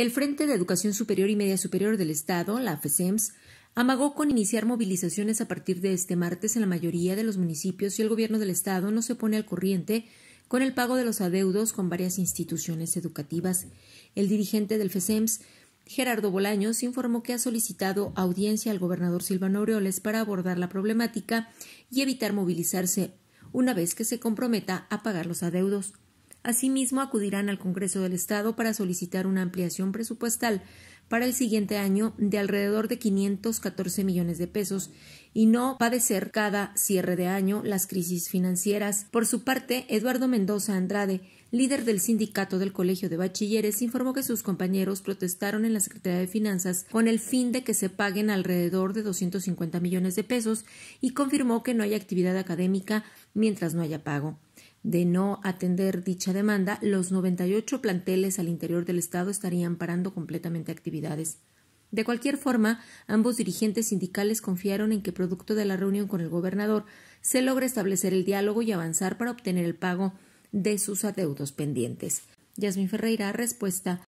el Frente de Educación Superior y Media Superior del Estado, la FESEMS, e amagó con iniciar movilizaciones a partir de este martes en la mayoría de los municipios si el gobierno del Estado no se pone al corriente con el pago de los adeudos con varias instituciones educativas. El dirigente del FESEMS, e Gerardo Bolaños, informó que ha solicitado audiencia al gobernador Silvano Aureoles para abordar la problemática y evitar movilizarse una vez que se comprometa a pagar los adeudos. Asimismo, acudirán al Congreso del Estado para solicitar una ampliación presupuestal para el siguiente año de alrededor de 514 millones de pesos y no padecer cada cierre de año las crisis financieras. Por su parte, Eduardo Mendoza Andrade, líder del sindicato del Colegio de Bachilleres, informó que sus compañeros protestaron en la Secretaría de Finanzas con el fin de que se paguen alrededor de 250 millones de pesos y confirmó que no hay actividad académica mientras no haya pago de no atender dicha demanda, los 98 planteles al interior del Estado estarían parando completamente actividades. De cualquier forma, ambos dirigentes sindicales confiaron en que, producto de la reunión con el gobernador, se logra establecer el diálogo y avanzar para obtener el pago de sus adeudos pendientes. Yasmin Ferreira, respuesta